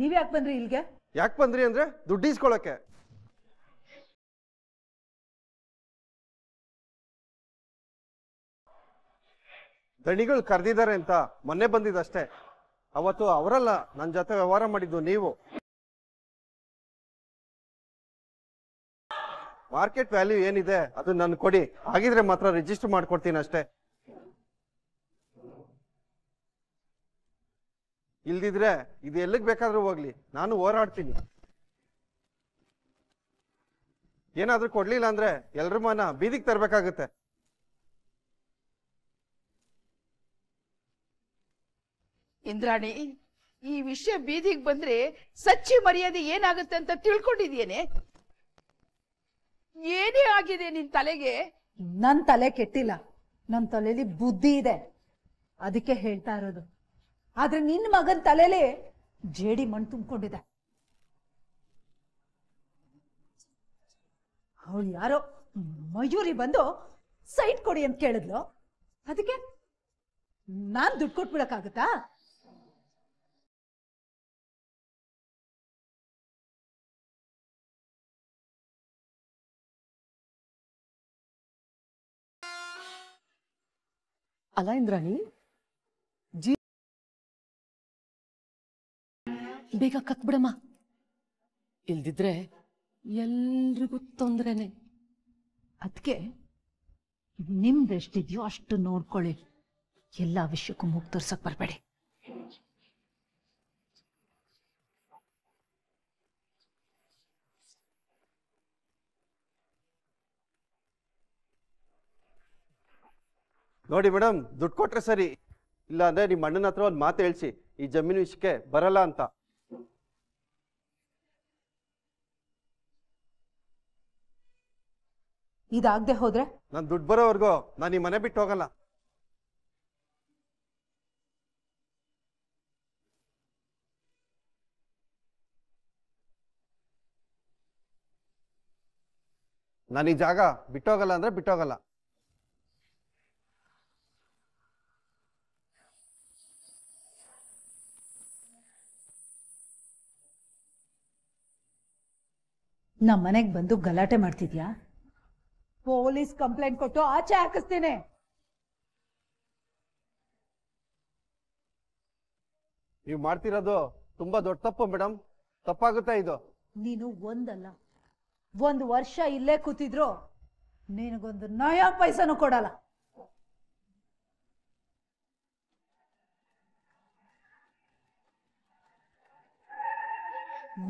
ನೀವ್ ಯಾಕೆ ಬಂದ್ರಿ ಇಲ್ಲಿಗೆ ಯಾಕೆ ಬಂದ್ರಿ ಅಂದ್ರೆ ದುಡ್ಡು ಇಸ್ಕೊಳಕ್ಕೆ ದಣಿಗಳು ಕರೆದಿದ್ದಾರೆ ಅಂತ ಮೊನ್ನೆ ಬಂದಿದ್ದಷ್ಟೇ ಅವತ್ತು ಅವರಲ್ಲ ನನ್ನ ಜೊತೆ ವ್ಯವಹಾರ ಮಾಡಿದ್ದು ನೀವು ಮಾರ್ಕೆಟ್ ವ್ಯಾಲ್ಯೂ ಏನಿದೆ ಅದು ನಾನು ಕೊಡಿ ಹಾಗಿದ್ರೆ ಮಾತ್ರ ರಿಜಿಸ್ಟರ್ ಮಾಡ್ಕೊಡ್ತೀನಿ ಅಷ್ಟೇ ಇಲ್ದಿದ್ರೆ ಇದು ಎಲ್ಲಿಗೆ ಬೇಕಾದ್ರೂ ಹೋಗ್ಲಿ ನಾನು ಹೋರಾಡ್ತೀನಿ ಏನಾದ್ರೂ ಕೊಡ್ಲಿಲ್ಲ ಅಂದ್ರೆ ಎಲ್ರ ಮನ ಬೀದಿಗೆ ತರಬೇಕಾಗುತ್ತೆ ಇಂದ್ರಾಣಿ ಈ ವಿಷಯ ಬೀದಿಗೆ ಬಂದ್ರೆ ಸಚ್ಚಿ ಮರ್ಯಾದೆ ಏನಾಗುತ್ತೆ ಅಂತ ತಿಳ್ಕೊಂಡಿದ್ಯೇನೆ ಏನೇ ಆಗಿದೆ ನಿನ್ ತಲೆಗೆ ನನ್ ತಲೆ ಕೆಟ್ಟಿಲ್ಲ ನನ್ ತಲೆಯಲ್ಲಿ ಬುದ್ಧಿ ಇದೆ ಅದಕ್ಕೆ ಹೇಳ್ತಾ ಇರೋದು ಆದ್ರೆ ನಿನ್ನ ಮಗನ್ ತಲೆಲೇ ಜೇಡಿ ಮಣ್ ತುಂಬಿಕೊಂಡಿದೆ ಅವಳು ಯಾರೋ ಮಯೂರಿ ಬಂದು ಸೈಟ್ ಕೊಡಿ ಅಂತ ಕೇಳಿದ್ಲು ಅದಕ್ಕೆ ನಾನ್ ದುಡ್ಡು ಕೊಟ್ಬಿಡಕ್ಕಾಗತ್ತಾ ಅಲ್ಲ ಇಂದ್ರಾಣಿ ಬೇಗ ಬಿಡಮ್ಮ ಇಲ್ದಿದ್ರೆ ಎಲ್ರಿಗೂ ತೊಂದ್ರೆನೆ ಅದಕ್ಕೆ ನಿಮ್ದು ಎಷ್ಟಿದೆಯೋ ಅಷ್ಟು ನೋಡ್ಕೊಳ್ಳಿ ಎಲ್ಲ ವಿಷಯಕ್ಕೂ ಮುಗ್ ತೋರ್ಸಕ್ ಬರಬೇಡಿ ನೋಡಿ ಮೇಡಮ್ ದುಡ್ಡು ಕೊಟ್ರೆ ಸರಿ ಇಲ್ಲ ಅಂದ್ರೆ ನಿಮ್ಮ ಅಣ್ಣನ ಹತ್ರ ಒಂದು ಮಾತು ಹೇಳ್ಸಿ ಈ ಜಮೀನು ವಿಷಯಕ್ಕೆ ಬರಲ್ಲ ಅಂತ ಇದಾಗದೆ ಹೋದ್ರೆ ನಾನು ದುಡ್ಡು ಬರೋವರೆಗೂ ನಾನು ಈ ಮನೆ ಬಿಟ್ಟು ಹೋಗಲ್ಲ ನಾನು ಈ ಜಾಗ ಬಿಟ್ಟೋಗಲ್ಲ ಅಂದ್ರೆ ಬಿಟ್ಟೋಗಲ್ಲ ನಮ್ಮ ಮನೆಗೆ ಬಂದು ಗಲಾಟೆ ಮಾಡ್ತಿದ್ಯಾ ಪೊಲೀಸ್ ಕಂಪ್ಲೇಂಟ್ ಕೊಟ್ಟು ಆಚೆ ಹಾಕಿಸ್ತೀನಿ ನೀವು ಮಾಡ್ತಿರೋದು ತುಂಬಾ ದೊಡ್ಡ ತಪ್ಪು ಮೇಡಮ್ ತಪ್ಪಾಗುತ್ತಾ ಇದು ನೀನು ಒಂದಲ್ಲ ಒಂದು ವರ್ಷ ಇಲ್ಲೇ ಕೂತಿದ್ರು ನಿನಗೊಂದು ನಯ ಪೈಸನು ಕೊಡಲ್ಲ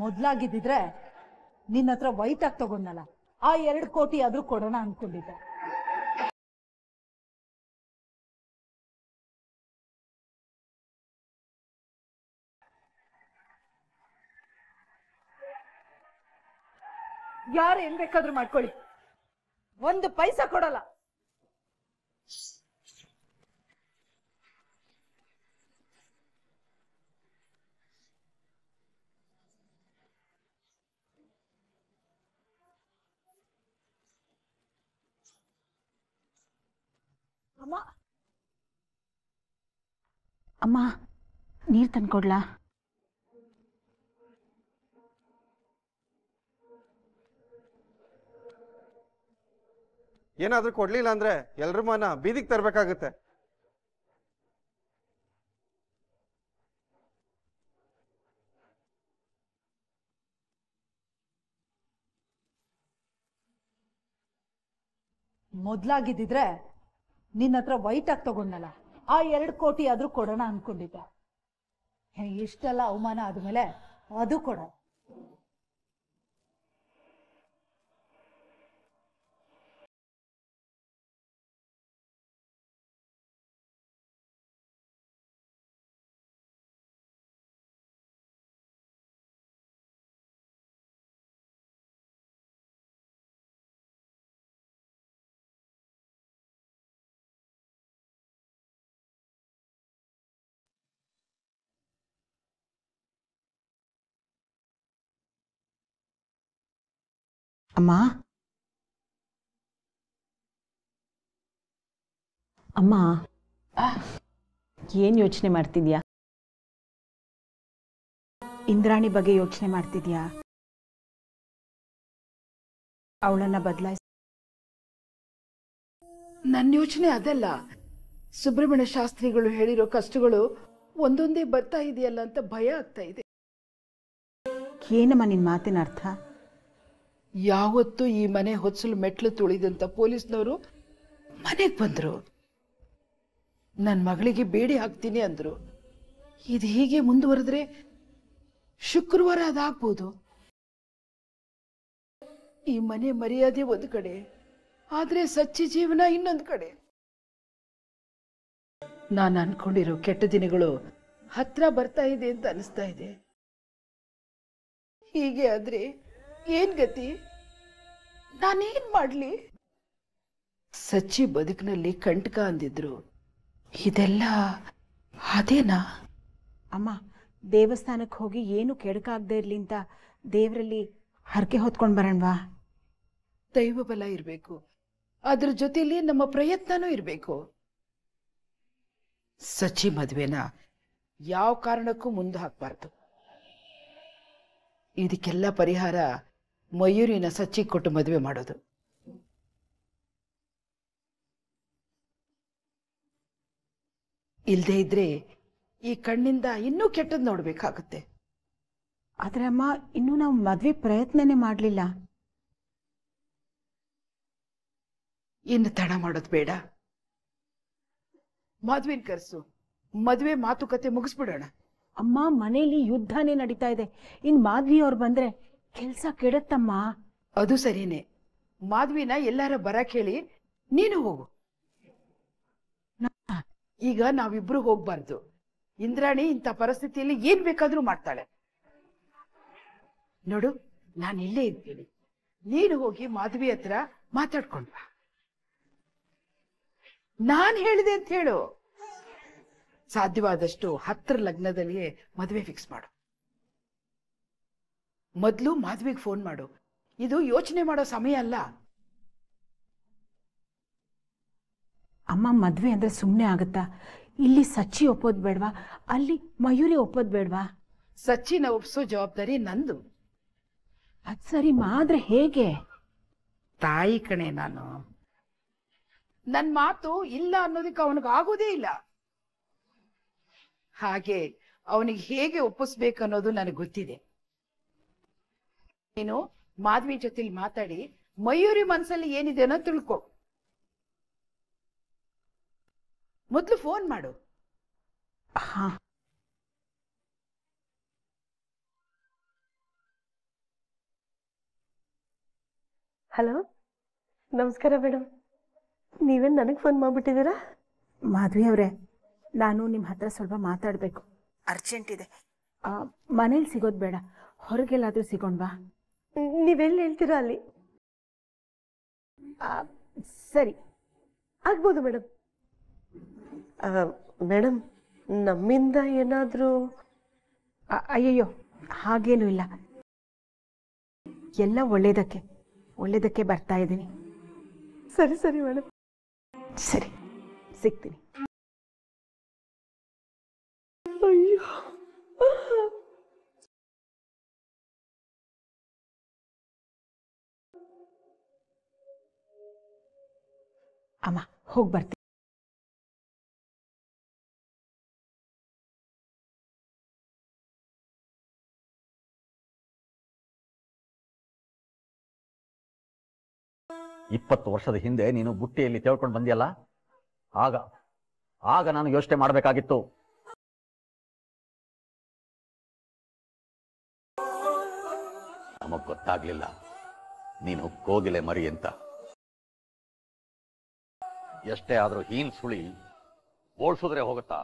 ಮೊದ್ಲಾಗಿದ್ದಿದ್ರೆ ನಿನ್ನ ಹತ್ರ ವೈಟಾಗಿ ತಗೊಂಡಲ್ಲ ಆ ಎರಡು ಕೋಟಿ ಆದ್ರೂ ಕೊಡೋಣ ಅನ್ಕೊಂಡಿದ್ದೆ ಯಾರು ಏನ್ ಬೇಕಾದ್ರೂ ಮಾಡ್ಕೊಳ್ಳಿ ಒಂದು ಪೈಸಾ ಕೊಡಲ್ಲ ಅಮ್ಮ ನೀರು ತಂದ್ಕೊಡ್ಲಾ ಏನಾದ್ರೂ ಕೊಡ್ಲಿಲ್ಲ ಅಂದ್ರೆ ಎಲ್ರ ಮನ ಬೀದಿಗೆ ತರಬೇಕಾಗುತ್ತೆ ಮೊದ್ಲಾಗಿದ್ದಿದ್ರೆ ನಿನ್ನ ಹತ್ರ ವೈಟ್ ಆಗಿ ತಗೊಂಡಲ್ಲ ಆ ಎರಡು ಕೋಟಿ ಆದರೂ ಕೊಡೋಣ ಅಂದ್ಕೊಂಡಿದ್ದ ಇಷ್ಟೆಲ್ಲ ಅವಮಾನ ಆದಮೇಲೆ ಅದು ಕೊಡೋಣ ಅಮ್ಮ ಅಮ್ಮ ಏನ್ ಯೋಚನೆ ಮಾಡ್ತಿದ್ಯಾ ಇಂದ್ರಾಣಿ ಬಗ್ಗೆ ಯೋಚನೆ ಮಾಡ್ತಿದ್ಯಾ ಅವಳನ್ನ ಬದಲಾಯಿಸ ನನ್ನ ಯೋಚನೆ ಅದಲ್ಲ ಸುಬ್ರಹ್ಮಣ್ಯ ಶಾಸ್ತ್ರಿಗಳು ಹೇಳಿರೋ ಕಷ್ಟಗಳು ಒಂದೊಂದೇ ಬರ್ತಾ ಇದೆಯಲ್ಲ ಅಂತ ಭಯ ಆಗ್ತಾ ಇದೆ ಏನಮ್ಮ ನಿನ್ನ ಮಾತಿನ ಅರ್ಥ ಯಾವತ್ತೂ ಈ ಮನೆ ಹೊತ್ತಲು ಮೆಟ್ಲು ತುಳಿದಂತ ಪೊಲೀಸ್ನವರು ಮನೆಗೆ ಬಂದರು ನನ್ನ ಮಗಳಿಗೆ ಬೇಡಿ ಹಾಕ್ತೀನಿ ಅಂದರು ಇದು ಹೀಗೆ ಮುಂದುವರೆದ್ರೆ ಶುಕ್ರವಾರ ಅದಾಗ್ಬೋದು ಈ ಮನೆ ಮರ್ಯಾದೆ ಒಂದು ಕಡೆ ಆದರೆ ಸಚ್ಚಿ ಜೀವನ ಇನ್ನೊಂದು ಕಡೆ ನಾನು ಅನ್ಕೊಂಡಿರೋ ಕೆಟ್ಟ ದಿನಗಳು ಹತ್ರ ಬರ್ತಾ ಇದೆ ಅಂತ ಅನಿಸ್ತಾ ಇದೆ ಹೀಗೆ ಆದರೆ ಏನ್ ಗತಿ ನಾನೇನ್ ಮಾಡ್ಲಿ ಸಚ್ಚಿ ಬದುಕಿನಲ್ಲಿ ಕಂಟಕ ಅಂದಿದ್ರು ಇದೆಲ್ಲ ಅದೇನಾ ಅಮ್ಮ ದೇವಸ್ಥಾನಕ್ಕೆ ಹೋಗಿ ಏನು ಕೆಡಕಾಗ್ದೇ ಇರಲಿ ಅಂತ ದೇವರಲ್ಲಿ ಹರಕೆ ಹೊತ್ಕೊಂಡು ಬರೋಣವಾ ದೈವ ಬಲ ಇರಬೇಕು ಅದ್ರ ಜೊತೆಯಲ್ಲಿ ನಮ್ಮ ಪ್ರಯತ್ನನೂ ಇರಬೇಕು ಸಚ್ಚಿ ಮದುವೆನ ಯಾವ ಕಾರಣಕ್ಕೂ ಮುಂದೆ ಹಾಕ್ಬಾರ್ದು ಇದಕ್ಕೆಲ್ಲ ಪರಿಹಾರ ಮಯೂರಿನ ಸಚ್ಚಿ ಕೊಟ್ಟು ಮದುವೆ ಮಾಡೋದು ಇಲ್ಲದೇ ಇದ್ರೆ ಈ ಕಣ್ಣಿಂದ ಇನ್ನೂ ಕೆಟ್ಟದ್ ನೋಡಬೇಕಾಗುತ್ತೆ ಆದ್ರೆ ಅಮ್ಮ ಇನ್ನೂ ನಾವು ಮದ್ವೆ ಪ್ರಯತ್ನನೇ ಮಾಡಲಿಲ್ಲ ಇನ್ನು ತಡ ಮಾಡೋದು ಬೇಡ ಮದ್ವಿನ ಕರ್ಸು ಮದ್ವೆ ಮಾತುಕತೆ ಮುಗಿಸ್ಬಿಡೋಣ ಅಮ್ಮ ಮನೆಯಲ್ಲಿ ಯುದ್ಧನೇ ನಡೀತಾ ಇದೆ ಇನ್ ಮಾಧವಿ ಅವ್ರು ಬಂದ್ರೆ ಕೆಲ್ಸ ಕೆಡತ್ತಮ್ಮ ಅದು ಸರಿನೆ ಮಾಧವಿನ ಎಲ್ಲಾರ ಬರಕ್ ಹೇಳಿ ನೀನು ಹೋಗು ಈಗ ನಾವಿಬ್ರು ಹೋಗ್ಬಾರ್ದು ಇಂದ್ರಾಣಿ ಇಂಥ ಪರಿಸ್ಥಿತಿಯಲ್ಲಿ ಏನ್ ಬೇಕಾದ್ರೂ ಮಾಡ್ತಾಳೆ ನೋಡು ನಾನು ಇಲ್ಲೇ ಇರ್ತೀನಿ ನೀನು ಹೋಗಿ ಮಾಧವಿ ಹತ್ರ ಮಾತಾಡ್ಕೊಂಡ್ವ ನಾನ್ ಹೇಳಿದೆ ಅಂತ ಹೇಳು ಸಾಧ್ಯವಾದಷ್ಟು ಹತ್ರ ಲಗ್ನದಲ್ಲಿಯೇ ಮದುವೆ ಫಿಕ್ಸ್ ಮಾಡು ಮೊದಲು ಮಾಧವಿಗೆ ಫೋನ್ ಮಾಡು ಇದು ಯೋಚನೆ ಮಾಡೋ ಸಮಯ ಅಲ್ಲ ಅಮ್ಮ ಮದುವೆ ಅಂದರೆ ಸುಮ್ಮನೆ ಆಗುತ್ತಾ ಇಲ್ಲಿ ಸಚ್ಚಿ ಒಪ್ಪೋದು ಬೇಡವಾ ಅಲ್ಲಿ ಮಯೂರಿ ಒಪ್ಪೋದು ಬೇಡವಾ ಸಚ್ಚಿನ ಒಪ್ಸೋ ಜವಾಬ್ದಾರಿ ನಂದು ಅದು ಸರಿ ಮಾದ್ರೆ ಹೇಗೆ ತಾಯಿ ಕಣೆ ನಾನು ನನ್ನ ಮಾತು ಇಲ್ಲ ಅನ್ನೋದಕ್ಕೆ ಅವನಿಗೆ ಆಗೋದೇ ಇಲ್ಲ ಹಾಗೆ ಅವನಿಗೆ ಹೇಗೆ ಒಪ್ಪಿಸ್ಬೇಕನ್ನೋದು ನನಗೆ ಗೊತ್ತಿದೆ ನೀನು ಮಾಧ್ವಿ ಜೊತೆಲಿ ಮಾತಾಡಿ ಮಯೂರಿ ಮನ್ಸಲ್ಲಿ ಏನಿದೆ ಅನ್ನೋ ತಿಳ್ಕೊ ಮೊದ್ಲು ಫೋನ್ ಮಾಡು ಹಲೋ ನಮಸ್ಕಾರ ಮೇಡಮ್ ನೀವೇನ್ ನನಗೆ ಫೋನ್ ಮಾಡಿಬಿಟ್ಟಿದ್ದೀರಾ ಮಾಧವಿ ಅವರೇ ನಾನು ನಿಮ್ಮ ಹತ್ರ ಸ್ವಲ್ಪ ಮಾತಾಡಬೇಕು ಅರ್ಜೆಂಟ್ ಇದೆ ಮನೇಲಿ ಸಿಗೋದು ಬೇಡ ಹೊರಗೆಲ್ಲಾದರೂ ಬಾ ನೀವೆಲ್ಲಿ ಹೇಳ್ತೀರೋ ಅಲ್ಲಿ ಸರಿ ಆಗ್ಬೋದು ಮೇಡಮ್ ಮೇಡಮ್ ನಮ್ಮಿಂದ ಏನಾದರೂ ಅಯ್ಯಯ್ಯೋ ಹಾಗೇನೂ ಇಲ್ಲ ಎಲ್ಲ ಒಳ್ಳೇದಕ್ಕೆ ಒಳ್ಳೇದಕ್ಕೆ ಬರ್ತಾ ಇದ್ದೀನಿ ಸರಿ ಸರಿ ಮೇಡಮ್ ಸರಿ ಸಿಗ್ತೀನಿ ಅಯ್ಯೋ ಅಮ್ಮ ಹೋಗಿ ಬರ್ತೀನಿ ಇಪ್ಪತ್ತು ವರ್ಷದ ಹಿಂದೆ ನೀನು ಬುಟ್ಟಿಯಲ್ಲಿ ತೇಳ್ಕೊಂಡು ಬಂದಿಯಲ್ಲ ಆಗ ಆಗ ನಾನು ಯೋಚನೆ ಮಾಡಬೇಕಾಗಿತ್ತು ನಮಗ್ ಗೊತ್ತಾಗ್ಲಿಲ್ಲ ನೀನು ಕೋಗಿಲೆ ಮರಿ ಅಂತ ಎಷ್ಟೇ ಆದರೂ ಹೀನ್ ಸುಳಿ ಓಡಿಸಿದ್ರೆ ಹೋಗುತ್ತಾ